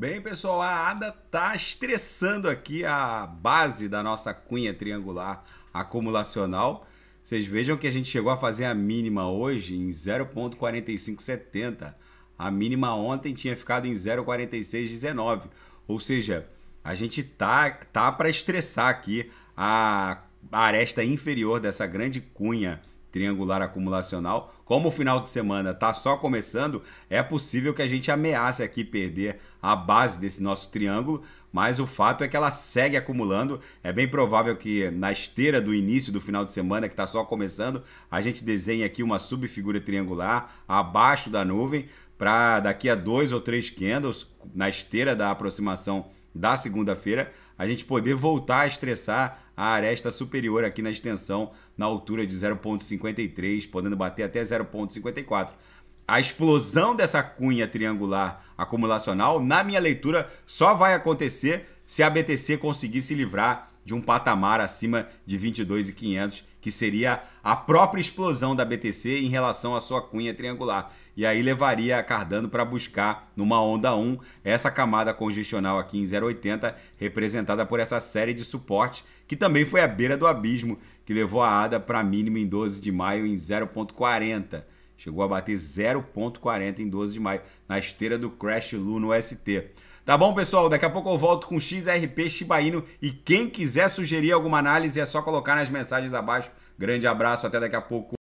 Bem, pessoal, a ADA tá estressando aqui a base da nossa cunha triangular acumulacional. Vocês vejam que a gente chegou a fazer a mínima hoje em 0.4570. A mínima ontem tinha ficado em 0.4619. Ou seja, a gente tá, tá para estressar aqui a aresta inferior dessa grande cunha triangular acumulacional. Como o final de semana está só começando, é possível que a gente ameace aqui perder a base desse nosso triângulo, mas o fato é que ela segue acumulando. É bem provável que na esteira do início do final de semana, que está só começando, a gente desenhe aqui uma subfigura triangular abaixo da nuvem para daqui a dois ou três candles, na esteira da aproximação da segunda-feira, a gente poder voltar a estressar a aresta superior aqui na extensão, na altura de 0,53, podendo bater até 0,54. A explosão dessa cunha triangular acumulacional, na minha leitura, só vai acontecer se a BTC conseguir se livrar de um patamar acima de 22,500, que seria a própria explosão da BTC em relação à sua cunha triangular. E aí levaria a Cardano para buscar numa onda 1 essa camada congestional aqui em 0,80, representada por essa série de suporte, que também foi a beira do abismo, que levou a ADA para mínimo em 12 de maio em 0,40. Chegou a bater 0,40 em 12 de maio, na esteira do Crash Lu no ST. Tá bom, pessoal? Daqui a pouco eu volto com XRP Shiba Inu e quem quiser sugerir alguma análise é só colocar nas mensagens abaixo. Grande abraço, até daqui a pouco.